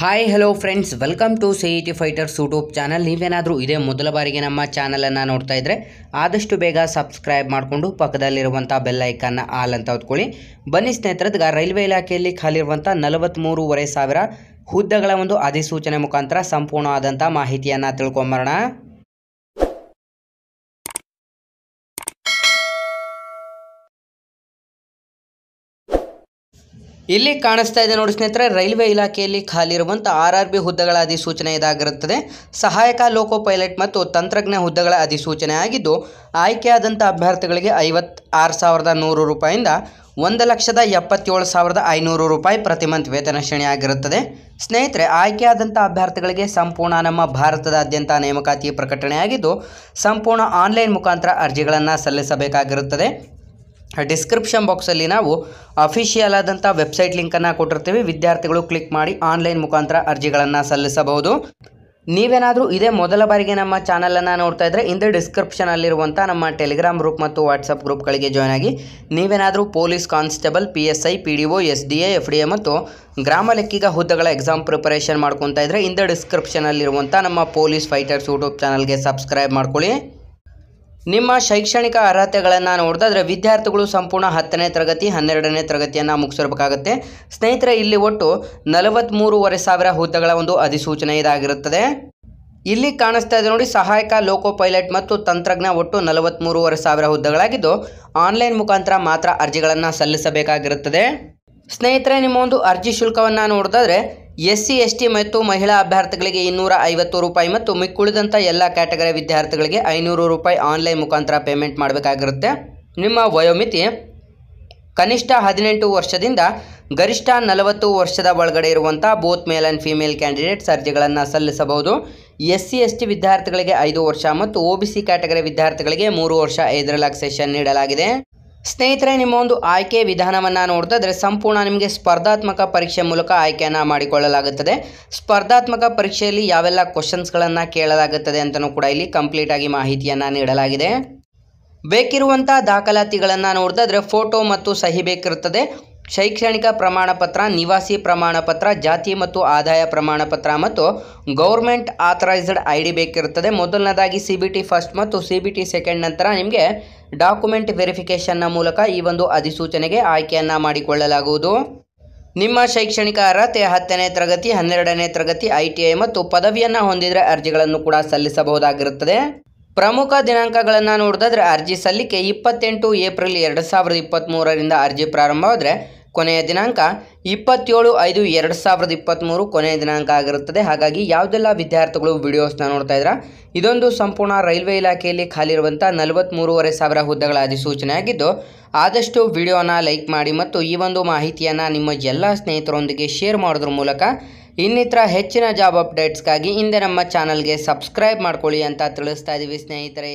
hi hello friends welcome to C E T fighters YouTube channel ನೀವೇನಾದರೂ ಇದೇ ಮೊದಲ ಬಾರಿಗೆ ನಮ್ಮ ಚಾನಲನ್ನು ನೋಡ್ತಾ ಇದ್ದರೆ ಆದಷ್ಟು ಬೇಗ ಸಬ್ಸ್ಕ್ರೈಬ್ ಮಾಡಿಕೊಂಡು ಪಕ್ಕದಲ್ಲಿರುವಂಥ ಬೆಲ್ಲೈಕನ್ನ ಆಲ್ ಅಂತ ಹೊತ್ಕೊಳ್ಳಿ ಬನ್ನಿ ಸ್ನೇಹಿತರದ್ಗ ರೈಲ್ವೆ ಇಲಾಖೆಯಲ್ಲಿ ಖಾಲಿರುವಂಥ ನಲವತ್ತ್ಮೂರುವರೆ ಸಾವಿರ ಹುದ್ದೆಗಳ ಒಂದು ಅಧಿಸೂಚನೆ ಮುಖಾಂತರ ಸಂಪೂರ್ಣವಾದಂಥ ಮಾಹಿತಿಯನ್ನು ತಿಳ್ಕೊಂಬರೋಣ ಇಲ್ಲಿ ಕಾಣಿಸ್ತಾ ಇದೆ ನೋಡಿ ಸ್ನೇಹಿತರೆ ರೈಲ್ವೆ ಇಲಾಖೆಯಲ್ಲಿ ಖಾಲಿ ಇರುವಂಥ ಆರ್ ಆರ್ ಬಿ ಹುದ್ದೆಗಳ ಅಧಿಸೂಚನೆ ಇದಾಗಿರುತ್ತದೆ ಸಹಾಯಕ ಲೋಕೋ ಪೈಲಟ್ ಮತ್ತು ತಂತ್ರಜ್ಞ ಹುದ್ದೆಗಳ ಅಧಿಸೂಚನೆ ಆಗಿದ್ದು ಆಯ್ಕೆಯಾದಂಥ ಅಭ್ಯರ್ಥಿಗಳಿಗೆ ಐವತ್ ಆರು ಸಾವಿರದ ನೂರು ರೂಪಾಯಿಂದ ಒಂದು ಲಕ್ಷದ ಎಪ್ಪತ್ತೇಳು ಸಾವಿರದ ಐನೂರು ರೂಪಾಯಿ ಪ್ರತಿ ಮಂತ್ ವೇತನ ಶ್ರೇಣಿಯಾಗಿರುತ್ತದೆ ಸ್ನೇಹಿತರೆ ಆಯ್ಕೆಯಾದಂಥ ಅಭ್ಯರ್ಥಿಗಳಿಗೆ ಸಂಪೂರ್ಣ ನಮ್ಮ ಭಾರತದಾದ್ಯಂತ ನೇಮಕಾತಿ ಪ್ರಕಟಣೆಯಾಗಿದ್ದು ಸಂಪೂರ್ಣ ಆನ್ಲೈನ್ ಮುಖಾಂತರ ಅರ್ಜಿಗಳನ್ನು ಸಲ್ಲಿಸಬೇಕಾಗಿರುತ್ತದೆ ಡಿಸ್ಕ್ರಿಪ್ಷನ್ ಬಾಕ್ಸಲ್ಲಿ ನಾವು ಅಫಿಷಿಯಲ್ ಆದಂಥ ವೆಬ್ಸೈಟ್ ಲಿಂಕನ್ನು ಕೊಟ್ಟಿರ್ತೀವಿ ವಿದ್ಯಾರ್ಥಿಗಳು ಕ್ಲಿಕ್ ಮಾಡಿ ಆನ್ಲೈನ್ ಮುಖಾಂತರ ಅರ್ಜಿಗಳನ್ನು ಸಲ್ಲಿಸಬಹುದು ನೀವೇನಾದರೂ ಇದೇ ಮೊದಲ ಬಾರಿಗೆ ನಮ್ಮ ಚಾನಲನ್ನು ನೋಡ್ತಾ ಇದ್ದರೆ ಹಿಂದೆ ಡಿಸ್ಕ್ರಿಪ್ಷನಲ್ಲಿರುವಂಥ ನಮ್ಮ ಟೆಲಿಗ್ರಾಮ್ ಗ್ರೂಪ್ ಮತ್ತು ವಾಟ್ಸಪ್ ಗ್ರೂಪ್ಗಳಿಗೆ ಜಾಯ್ನ್ ಆಗಿ ನೀವೇನಾದರೂ police constable P S I P D O S D A F D A ಮತ್ತು ಗ್ರಾಮ ಲೆಕ್ಕಿಗ ಹುದ್ದೆಗಳ ಎಕ್ಸಾಮ್ ಪ್ರಿಪರೇಷನ್ ಮಾಡ್ಕೊತಾ ಇದ್ದರೆ ಹಿಂದೆ ಡಿಸ್ಕ್ರಿಪ್ಷನಲ್ಲಿರುವಂಥ ನಮ್ಮ ಪೊಲೀಸ್ ಫೈಟರ್ಸ್ ಯೂಟ್ಯೂಬ್ ಚಾನಲ್ಗೆ ಸಬ್ಸ್ಕ್ರೈಬ್ ಮಾಡ್ಕೊಳ್ಳಿ ನಿಮ್ಮ ಶೈಕ್ಷಣಿಕ ಅರ್ಹತೆಗಳನ್ನು ನೋಡಿದ್ರೆ ವಿದ್ಯಾರ್ಥಿಗಳು ಸಂಪೂರ್ಣ ಹತ್ತನೇ ತರಗತಿ ಹನ್ನೆರಡನೇ ತರಗತಿಯನ್ನು ಮುಗಿಸಿರ್ಬೇಕಾಗತ್ತೆ ಸ್ನೇಹಿತರೆ ಇಲ್ಲಿ ಒಟ್ಟು ನಲವತ್ತ್ಮೂರುವರೆ ಸಾವಿರ ಹುದ್ದೆಗಳ ಒಂದು ಅಧಿಸೂಚನೆ ಇದಾಗಿರುತ್ತದೆ ಇಲ್ಲಿ ಕಾಣಿಸ್ತಾ ಇದೆ ನೋಡಿ ಸಹಾಯಕ ಲೋಕೋ ಪೈಲಟ್ ಮತ್ತು ತಂತ್ರಜ್ಞ ಒಟ್ಟು ನಲವತ್ತ್ಮೂರುವರೆ ಸಾವಿರ ಹುದ್ದೆಗಳಾಗಿದ್ದು ಆನ್ಲೈನ್ ಮುಖಾಂತರ ಮಾತ್ರ ಅರ್ಜಿಗಳನ್ನು ಸಲ್ಲಿಸಬೇಕಾಗಿರುತ್ತದೆ ಸ್ನೇಹಿತರೆ ನಿಮ್ಮ ಒಂದು ಅರ್ಜಿ ಶುಲ್ಕವನ್ನು ನೋಡಿದ್ರೆ ಎಸ್ ಟಿ ಮತ್ತು ಮಹಿಳಾ ಅಭ್ಯರ್ಥಿಗಳಿಗೆ ಇನ್ನೂರ ಐವತ್ತು ರೂಪಾಯಿ ಮತ್ತು ಮಿಕ್ಕುಳಿದಂಥ ಎಲ್ಲ ಕ್ಯಾಟಗರಿ ವಿದ್ಯಾರ್ಥಿಗಳಿಗೆ ಐನೂರು ರೂಪಾಯಿ ಆನ್ಲೈನ್ ಮುಖಾಂತರ ಪೇಮೆಂಟ್ ಮಾಡಬೇಕಾಗಿರುತ್ತೆ ನಿಮ್ಮ ವಯೋಮಿತಿ ಕನಿಷ್ಠ ಹದಿನೆಂಟು ವರ್ಷದಿಂದ ಗರಿಷ್ಠ ನಲವತ್ತು ವರ್ಷದ ಒಳಗಡೆ ಇರುವಂಥ booth male and female candidates ಅರ್ಜಿಗಳನ್ನು ಸಲ್ಲಿಸಬಹುದು ಎಸ್ ಸಿ ಎಸ್ ಟಿ ವಿದ್ಯಾರ್ಥಿಗಳಿಗೆ ಐದು ವರ್ಷ ಮತ್ತು ಒ ಬಿ ಸಿ ಕ್ಯಾಟಗರಿ ವಿದ್ಯಾರ್ಥಿಗಳಿಗೆ ಮೂರು ವರ್ಷ ಐದರ ಸೆಷನ್ ನೀಡಲಾಗಿದೆ ಸ್ನೇಹಿತರೆ ನಿಮ್ಮ ಒಂದು ಆಯ್ಕೆ ವಿಧಾನವನ್ನು ನೋಡ್ತಾ ಸಂಪೂರ್ಣ ನಿಮಗೆ ಸ್ಪರ್ಧಾತ್ಮಕ ಪರೀಕ್ಷೆ ಮೂಲಕ ಆಯ್ಕೆಯನ್ನು ಮಾಡಿಕೊಳ್ಳಲಾಗುತ್ತದೆ ಸ್ಪರ್ಧಾತ್ಮಕ ಪರೀಕ್ಷೆಯಲ್ಲಿ ಯಾವೆಲ್ಲ ಕ್ವಶನ್ಸ್ಗಳನ್ನು ಕೇಳಲಾಗುತ್ತದೆ ಅಂತಲೂ ಕೂಡ ಇಲ್ಲಿ ಕಂಪ್ಲೀಟಾಗಿ ಮಾಹಿತಿಯನ್ನು ನೀಡಲಾಗಿದೆ ಬೇಕಿರುವಂಥ ದಾಖಲಾತಿಗಳನ್ನು ನೋಡ್ತಾ ಫೋಟೋ ಮತ್ತು ಸಹಿ ಬೇಕಿರುತ್ತದೆ ಶೈಕ್ಷಣಿಕ ಪ್ರಮಾಣಪತ್ರ ನಿವಾಸಿ ಪ್ರಮಾಣಪತ್ರ ಜಾತಿ ಮತ್ತು ಆದಾಯ ಪ್ರಮಾಣಪತ್ರ ಮತ್ತು ಗೌರ್ಮೆಂಟ್ ಆಥರೈಸ್ಡ್ ಐ ಡಿ ಬೇಕಿರುತ್ತದೆ ಮೊದಲನೇದಾಗಿ ಸಿ ಬಿ ಟಿ ಫಸ್ಟ್ ಮತ್ತು ಸಿ ಬಿ ಟಿ ಸೆಕೆಂಡ್ ನಂತರ ನಿಮಗೆ ಡಾಕ್ಯುಮೆಂಟ್ ವೆರಿಫಿಕೇಷನ್ನ ಮೂಲಕ ಈ ಒಂದು ಅಧಿಸೂಚನೆಗೆ ಆಯ್ಕೆಯನ್ನು ಮಾಡಿಕೊಳ್ಳಲಾಗುವುದು ನಿಮ್ಮ ಶೈಕ್ಷಣಿಕ ಅರ್ಹತೆ ಹತ್ತನೇ ತರಗತಿ ಹನ್ನೆರಡನೇ ತರಗತಿ ಐ ಟಿ ಐ ಮತ್ತು ಪದವಿಯನ್ನು ಹೊಂದಿದರೆ ಅರ್ಜಿಗಳನ್ನು ಕೂಡ ಸಲ್ಲಿಸಬಹುದಾಗಿರುತ್ತದೆ ಪ್ರಮುಖ ದಿನಾಂಕಗಳನ್ನು ನೋಡಿದ್ರೆ ಅರ್ಜಿ ಸಲ್ಲಿಕೆ ಇಪ್ಪತ್ತೆಂಟು ಏಪ್ರಿಲ್ ಎರಡು ಸಾವಿರದ ಇಪ್ಪತ್ತ್ಮೂರರಿಂದ ಅರ್ಜಿ ಪ್ರಾರಂಭವಾದರೆ ಕೊನೆಯ ದಿನಾಂಕ ಇಪ್ಪತ್ತೇಳು ಐದು ಎರಡು ಸಾವಿರದ ಇಪ್ಪತ್ತ್ಮೂರು ಕೊನೆಯ ದಿನಾಂಕ ಆಗಿರುತ್ತದೆ ಹಾಗಾಗಿ ಯಾವುದೆಲ್ಲ ವಿದ್ಯಾರ್ಥಿಗಳು ವಿಡಿಯೋಸ್ನ ನೋಡ್ತಾ ಇದ್ರ ಇದೊಂದು ಸಂಪೂರ್ಣ ರೈಲ್ವೆ ಇಲಾಖೆಯಲ್ಲಿ ಖಾಲಿರುವಂಥ ನಲವತ್ತ್ಮೂರುವರೆ ಸಾವಿರ ಹುದ್ದೆಗಳ ಅಧಿಸೂಚನೆ ಆಗಿದ್ದು ಆದಷ್ಟು ವಿಡಿಯೋನ ಲೈಕ್ ಮಾಡಿ ಮತ್ತು ಈ ಒಂದು ಮಾಹಿತಿಯನ್ನು ನಿಮ್ಮ ಎಲ್ಲ ಸ್ನೇಹಿತರೊಂದಿಗೆ ಶೇರ್ ಮಾಡೋದ್ರ ಮೂಲಕ ಇನ್ನಿತರ ಹೆಚ್ಚಿನ ಜಾಬ್ ಅಪ್ಡೇಟ್ಸ್ಗಾಗಿ ಹಿಂದೆ ನಮ್ಮ ಚಾನಲ್ಗೆ ಸಬ್ಸ್ಕ್ರೈಬ್ ಮಾಡ್ಕೊಳ್ಳಿ ಅಂತ ತಿಳಿಸ್ತಾ ಇದ್ದೀವಿ ಸ್ನೇಹಿತರೆ